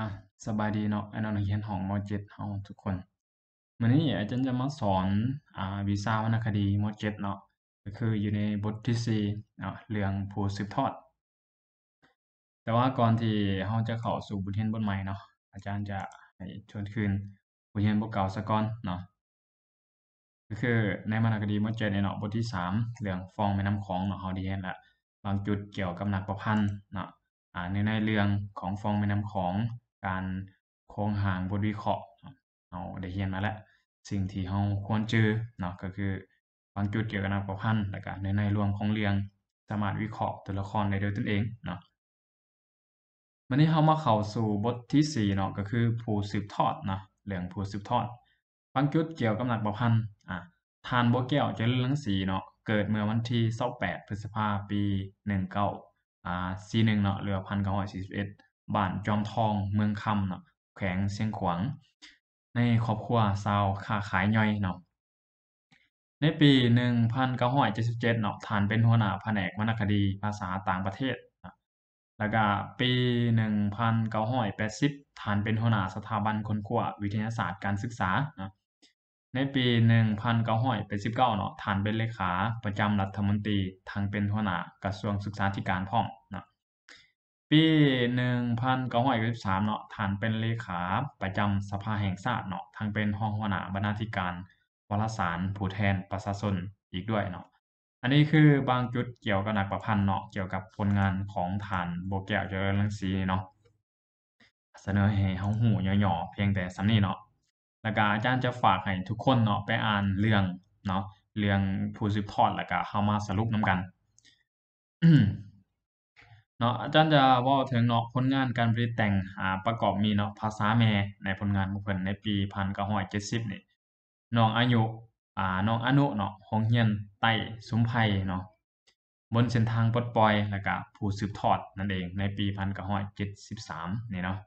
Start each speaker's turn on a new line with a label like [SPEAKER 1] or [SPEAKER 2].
[SPEAKER 1] ่ะสบายดีเนาะอ้นนักเรียนของม .7 เฮาทุกคนมืนอนี้อาจารย์จะมาสอนอ่าวิชาวรรณคดีม .7 เนาะ ก็คืออยู่ในบทที่4เนาะเรื่องผู้สืบทอด แต่ว่าก่อนที่เฮาจะเข้าสู่บทเรียนบทใหม่เนาะ อาจารย์จะให้ชวนคืนบทเรียนบทเก่าซะก่อนเนาะ ก็คือในวรรณคดีม .7 เนเนาะบทที่3เรื่องฟองแม่น้ำของเนาะเฮาได้เห็นละบางจุดเกี่ยวกับนักประพันธ์เนาะอ่าในในเรื่องของฟองแม่น้ำของการโค้งหางบทวิเคราะห์เราได้เรียนมาแล้ว สิ่งที่เราควรเจอเนาะก็คือบางจุดเกี่ยวกับนามประพันธ์และการในในรวมของเรียงสามารถวิเคราะห์ตัวละครได้โดยตนเองเนาะวันนี้เรามาเข้าสู่บทที่4เนาะก็คือผู้สืบทอดเนาะเรื่องผู้สืบทอดบางจุดเกี่ยวกับน้ำประพันธ์อ่ะทานโบแก้วเจริญลังสีเนาะเกิดเมื่อวันที่28พฤษภาปี19อ่า41เนาะเรือพันเก้าร้อยสี่สิบเอ็ดบ้านจอมทองเมืองคำเนาะแขวงเชียงขวางในครอบครัวชาวค้าขายย่อยเนาะในปี 1977เนาะท่านเป็นหัวหน้าแผนกวรรณคดีภาษาต่างประเทศแล้วก็ปี 1980ท่านเป็นหัวหน้าสถาบันคนขว้าวิทยาศาสตร์การศึกษานะในปี 1989เนาะท่านเป็นเลขาประจำรัฐมนตรีทางเป็นหัวหน้ากระทรวงศึกษาธิการพ่อมนะปีหนึ่งพันเก้าร้อยเก้าสิบสามเนาะท่านเป็นเลขาประจำสภาแห่งชาติเนาะทางเป็นห้องหัวหน้าบรรณาธิการวารสารผู้แทน ประชาชนอีกด้วยเนาะอันนี้คือบางจุดเกี่ยวกับหนักประพันธ์เนาะเกี่ยวกับผลงานของฐานโบแก้วเจริญรังสีเนาะเสนอให้เฮาหูย่อๆเพียงแต่สำนีเนาะแล้วก็อาจารย์จะฝากให้ทุกคนเนาะไปอ่านเรื่องเนาะเรื่องผู้สืบทอดแล้วก็เฮามาสรุปน้ำกันเนาะอาจารย์จะว่าถึงเนาะผลงานการปริตแต่งหาประกอบมีเนาะภาษาแม่ในผลงานของเพิ่นในปีพันเเก้าจ็ดสิบนี่น้องอายุอ่า น้องอนุเนาะโรงเฮียน ไต้สุมไพเนาะบนเส้นทางปลดปล่อย แล้วก็ผู้สืบทอดนั่นเอง ในปีพันเเก้าจ็ดสิบสามนี่เนาะ